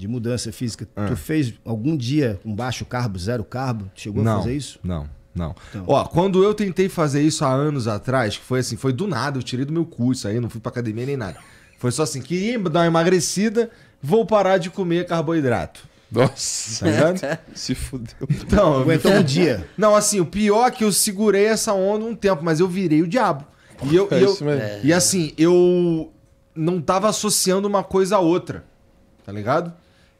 de mudança física, tu ah. fez algum dia um baixo carbo, zero carbo? Chegou não, a fazer isso? Não. Não. Então. Ó, quando eu tentei fazer isso há anos atrás, que foi assim, foi do nada, eu tirei do meu curso aí, não fui pra academia nem nada. Foi só assim, queria dar uma emagrecida, vou parar de comer carboidrato. Nossa, tá se fudeu. Então, aguentou um dia. Não, assim, o pior é que eu segurei essa onda um tempo, mas eu virei o diabo. E eu, é eu e assim, eu não tava associando uma coisa a outra. Tá ligado?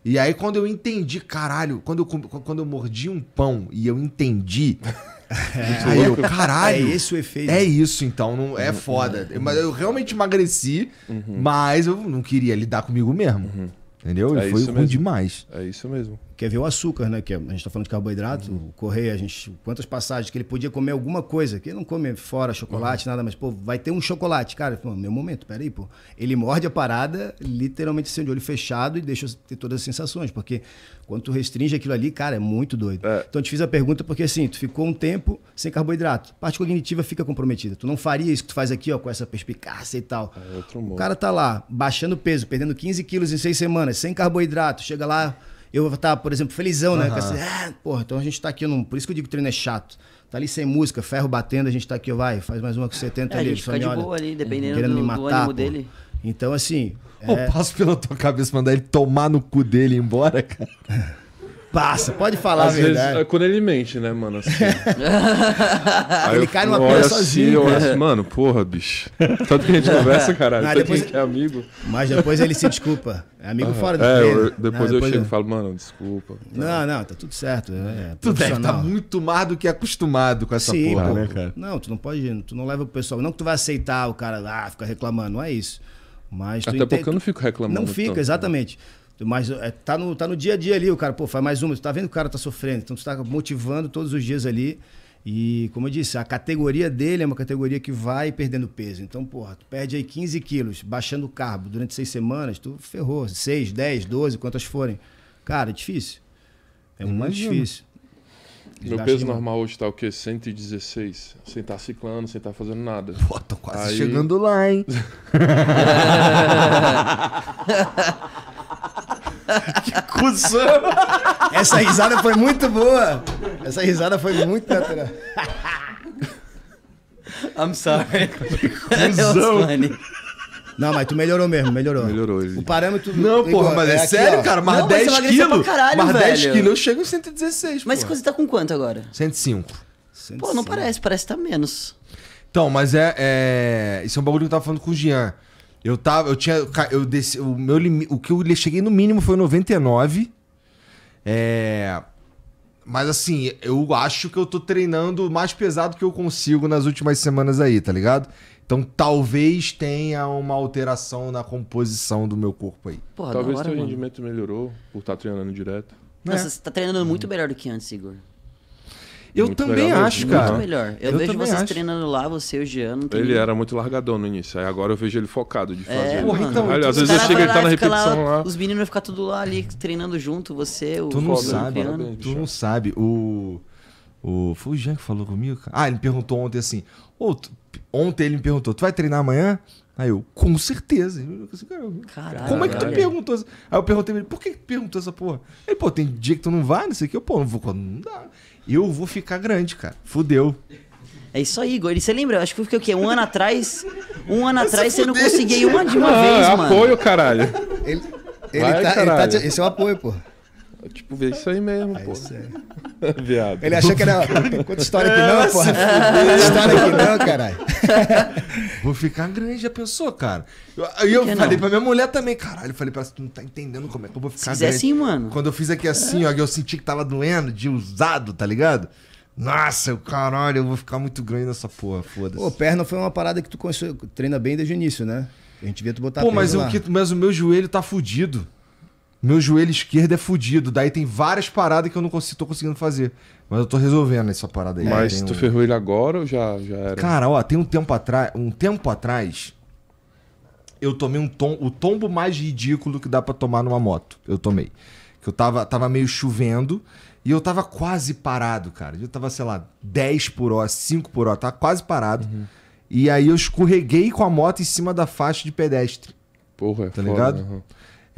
E aí, quando eu entendi, caralho, quando eu, quando eu mordi um pão e eu entendi. É, aí eu, caralho. É esse o efeito. É isso, então. Não, é uhum. foda. Uhum. Eu, eu realmente emagreci, uhum. mas eu não queria lidar comigo mesmo. Uhum. Entendeu? E é foi ruim demais. É isso mesmo quer ver o açúcar, né? Que é, a gente está falando de carboidrato, uhum. o correio, a gente, quantas passagens que ele podia comer alguma coisa, que ele não come fora chocolate, uhum. nada, mas, pô, vai ter um chocolate. Cara, pô, meu momento, peraí, pô. Ele morde a parada, literalmente sendo assim, de olho fechado e deixa ter todas as sensações, porque quando tu restringe aquilo ali, cara, é muito doido. É. Então, eu te fiz a pergunta porque, assim, tu ficou um tempo sem carboidrato. A parte cognitiva fica comprometida. Tu não faria isso que tu faz aqui, ó, com essa perspicácia e tal. É o cara tá lá, baixando peso, perdendo 15 quilos em seis semanas, sem carboidrato, chega lá eu estar, por exemplo, felizão, né? Uhum. Essa, ah, porra, então a gente tá aqui num. Por isso que eu digo que o treino é chato. Tá ali sem música, ferro batendo, a gente tá aqui, vai, faz mais uma com 70 é, ali. A gente fica de olha, boa ali, dependendo do, matar, do ânimo pô. dele. Então, assim. Eu é passo pela tua cabeça mandar ele tomar no cu dele e ir embora, cara. Passa, pode falar Às a verdade. Vezes, é quando ele mente, né, mano? Assim. ele eu, cai numa pilha sozinho. Assim, acho, mano, porra, bicho. Tanto que a gente conversa, caralho. Não, depois... que é amigo. Mas depois ele se desculpa. É amigo ah, fora do é, Eu, depois, não, depois eu, chego e falo, mano, desculpa. Tá. Não, não, tá tudo certo. É, tu deve estar tá muito mais do que acostumado com essa Sim, porra, tá, né, cara? Não, tu não pode, tu não leva o pessoal. Não que tu vai aceitar o cara lá, ah, fica reclamando, não é isso. Mas Até porque eu não fico reclamando. Não fica, tanto, né? exatamente. Né? Mas é, tá, no, tá no dia a dia ali, o cara, pô, faz mais uma, tu tá vendo que o cara tá sofrendo, então tu tá motivando todos os dias ali. E, como eu disse, a categoria dele é uma categoria que vai perdendo peso. Então, porra, tu perde aí 15 quilos, baixando o carbo durante seis semanas, tu ferrou. 6, 10, 12, quantas forem. Cara, é difícil. É muito Imagina. difícil. Meu peso normal hoje tá o quê? 116. Sem estar tá ciclando, sem estar tá fazendo nada. Pô, tô quase aí... chegando lá, hein? que cuzão! Essa risada foi muito boa! Essa risada foi muito natural. I'm sorry. Que cuzão! Não, mas tu melhorou mesmo, melhorou. Melhorou. Hoje. O parâmetro. Não, do... porra, mas é, é sério, aqui, cara. Mais não, 10 quilos. mais 10 quilos eu chego em 116. Mas porra. você tá com quanto agora? 105. 105. Pô, não parece, parece que tá menos. Então, mas é, é. Isso é um bagulho que eu tava falando com o Jean. Eu tava, eu tinha, eu desci, o meu limite, o que eu cheguei no mínimo foi 99. É, mas assim, eu acho que eu tô treinando mais pesado que eu consigo nas últimas semanas aí, tá ligado? Então talvez tenha uma alteração na composição do meu corpo aí. Porra, talvez o rendimento melhorou por estar tá treinando direto. Né? Nossa, é. você tá treinando muito melhor do que antes, Igor. Eu muito também acho, mesmo. cara. Muito melhor. Eu, eu vejo vocês acho. treinando lá, você e o Jean. Não tem ele era muito largadão no início. Aí agora eu vejo ele focado de é. fazer. É, Porra, então, Olha, então às vezes ele chega e tá na repetição lá, lá. Os meninos vão ficar tudo lá ali treinando junto, você, o Tu não sabe, parabéns, tu não sabe. O. O, foi o Jean que falou comigo, cara. Ah, ele me perguntou ontem assim: Ô, oh, Ontem ele me perguntou: Tu vai treinar amanhã? Aí eu, com certeza. Eu, assim, cara, Caralho, como é que tu olha. perguntou? Aí eu perguntei pra ele, por que, tu perguntou essa porra? Ele, pô, tem dia que tu não vai, não sei o que. Eu, pô, não vou quando não dá. Eu vou ficar grande, cara. Fudeu. É isso aí, Igor. E você lembra? Eu Acho que foi o quê? Um ano atrás. Um ano atrás você não conseguia uma de uma não, vez, é mano. Apoio, caralho. Ele, ele vai, tá, caralho. Ele tá, esse é o apoio, pô. tipo, vê isso aí mesmo, é pô. Isso aí. Viado. Ele achou que era. Conta história aqui não, porra. Conta história aqui não, caralho. Vou ficar grande, já pensou, cara. E eu, eu falei não? pra minha mulher também, caralho. Eu falei pra ela, tu não tá entendendo como é que eu vou ficar Se grande. assim, mano. Quando eu fiz aqui assim, ó, ó, eu senti que tava doendo, de usado, tá ligado? Nossa, caralho, eu vou ficar muito grande nessa porra, foda-se. Pô, perna foi uma parada que tu treina bem desde o início, né? A gente devia tu botar Pô, mas, o que, mas o meu joelho tá fudido meu joelho esquerdo é fudido. Daí tem várias paradas que eu não consigo, tô conseguindo fazer. Mas eu tô resolvendo essa parada aí. Mas tu um... ferrou ele agora ou já, já era? Cara, ó, tem um tempo atrás. Um tempo atrás, eu tomei um tom, o tombo mais ridículo que dá para tomar numa moto. Eu tomei. Que eu tava, tava meio chovendo e eu tava quase parado, cara. Eu tava, sei lá, 10 por hora, 5 por hora, tava quase parado. Uhum. E aí eu escorreguei com a moto em cima da faixa de pedestre. Porra, é tá foda, ligado? Uhum.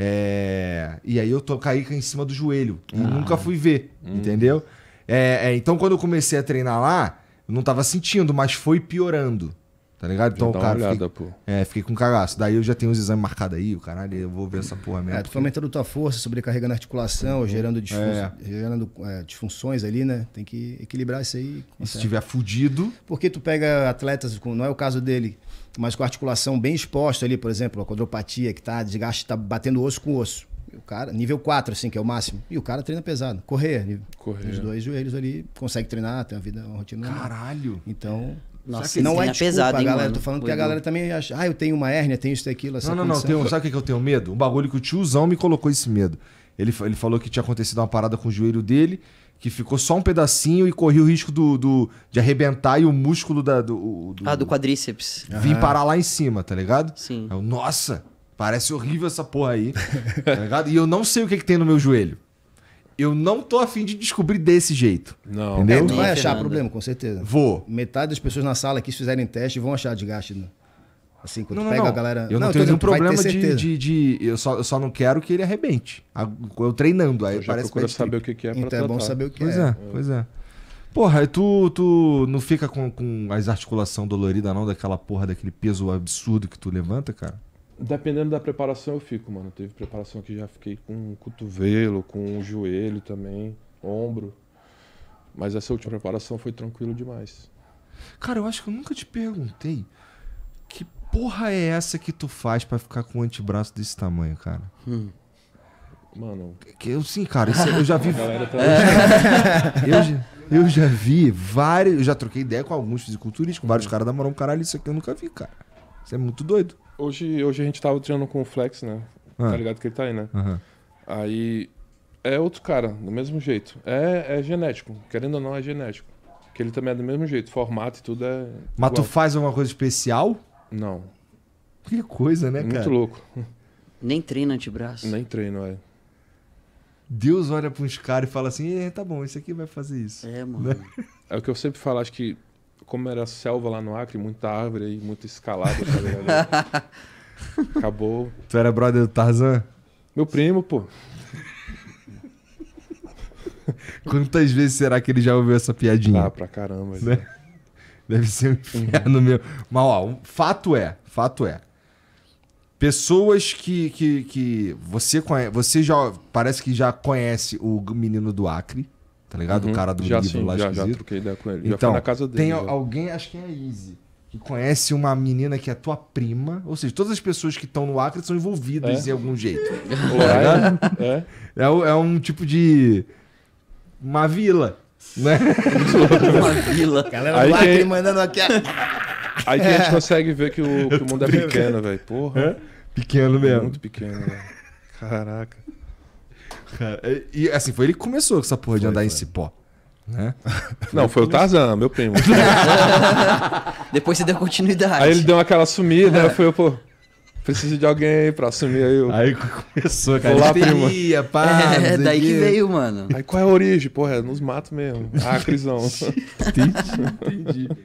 É... E aí eu tô, caí em cima do joelho. E ah. nunca fui ver, hum. entendeu? É, é, então quando eu comecei a treinar lá, eu não tava sentindo, mas foi piorando. Tá ligado? Então, cara, olhada, fiquei, pô. É, fiquei com cagaço. Daí eu já tenho os exames marcados aí, o caralho, eu vou ver essa porra mesmo. É, tu aumentando tua força, sobrecarregando a articulação, uhum. gerando, disfun é. gerando é, disfunções ali, né? Tem que equilibrar isso aí. E se tiver fudido. Porque tu pega atletas, com, não é o caso dele, mas com a articulação bem exposta ali, por exemplo, a quadropatia, que tá desgaste, tá batendo osso com osso. E o cara, nível 4, assim, que é o máximo. E o cara treina pesado. Correr. Correr. Os dois joelhos ali, consegue treinar, tem uma vida, uma rotina. Caralho! Então. É. Nossa, não é pesado, hein, galera. Mano? Tô falando Foi que a é. galera bom. também acha, ah, eu tenho uma hérnia, tenho isso, aquilo, essa Não, não, condição. não. Tenho, sabe o que eu tenho medo? Um bagulho que o tiozão me colocou esse medo. Ele, ele falou que tinha acontecido uma parada com o joelho dele, que ficou só um pedacinho e corria o risco do, do de arrebentar e o músculo da, do, do Ah, do quadríceps. Vim parar lá em cima, tá ligado? Sim. Eu, nossa, parece horrível essa porra aí, tá ligado? E eu não sei o que, que tem no meu joelho eu não tô afim de descobrir desse jeito. Não. Entendeu? É, tu é vai achar Fernanda. problema, com certeza. Vou. Metade das pessoas na sala que fizerem teste vão achar desgaste. Né? Assim, quando não, pega não. a galera... Eu não, não tenho nenhum problema de, de, de... eu, só, eu só não quero que ele arrebente. Eu treinando, aí eu parece... Eu saber o que é pra Então tratar. é bom saber o que pois é. é. Pois é, Porra, tu, tu não fica com, com as articulações doloridas não daquela porra, daquele peso absurdo que tu levanta, cara? Dependendo da preparação, eu fico, mano. Teve preparação que já fiquei com cotovelo, com joelho também, ombro. Mas essa última preparação foi tranquilo demais. Cara, eu acho que eu nunca te perguntei que porra é essa que tu faz para ficar com um antebraço desse tamanho, cara? Hum. Mano. Que, eu sim, cara, isso, eu já vi. Tá... É. Eu, já, eu, já vi vários. Eu já troquei ideia com alguns fisiculturistas, com vários hum. caras da Morão, caralho, isso aqui eu nunca vi, cara. Isso é muito doido. Hoje, hoje a gente tava treinando com o Flex, né? Tá ah. Tá ligado que ele tá aí, né? Uhum. Aí é outro cara, do mesmo jeito. É, é genético, querendo ou não, é genético. Que ele também é do mesmo jeito, formato e tudo é. Mas igual. tu faz alguma coisa especial? Não. Que coisa, né, Muito cara? Muito louco. Nem treina antebraço. Nem treino, é. Deus olha para uns caras e fala assim: tá bom, esse aqui vai fazer isso. É, mano. Né? É o que eu sempre falo, acho que como era selva lá no Acre, muita árvore e muito escalada, tá ligado? Acabou. Tu era brother do Tarzan? Meu primo, pô. Quantas vezes será que ele já ouviu essa piadinha? Ah, pra caramba. Né? Deve ser um uhum. inferno uhum. meu. Mas, ó, fato é, fato é. Pessoas que, que, que você conhece, você já parece que já conhece o menino do Acre tá ligado? Uhum. O cara do já, livro sim, lá já, esquisito. Já troquei ideia com ele. Então, já na casa dele. Tem já. alguém, acho que é a Izzy, que conhece uma menina que é tua prima. Ou seja, todas as pessoas que estão no Acre são envolvidas é. de algum jeito. Tá é? é. É. é, é um tipo de. Uma vila. Né? uma vila. Galera, aí Acre que... mandando aqui. Aí a gente é. consegue ver que o, que o mundo é pequeno, velho. Porra. É? Pequeno mesmo. Muito pequeno, velho. Né? Caraca. É, e assim, foi ele que começou com essa porra de andar foi. em cipó. Né? Não, foi o Tarzan, meu primo. Depois você deu continuidade. Aí ele deu aquela sumida, é. eu pô, preciso de alguém pra assumir aí. Eu... Aí começou, cara. Olá, primo. Pá, é, daí que veio, mano. Aí qual é a origem? Porra, é nos matos mesmo. Ah, crisão entendi, entendi.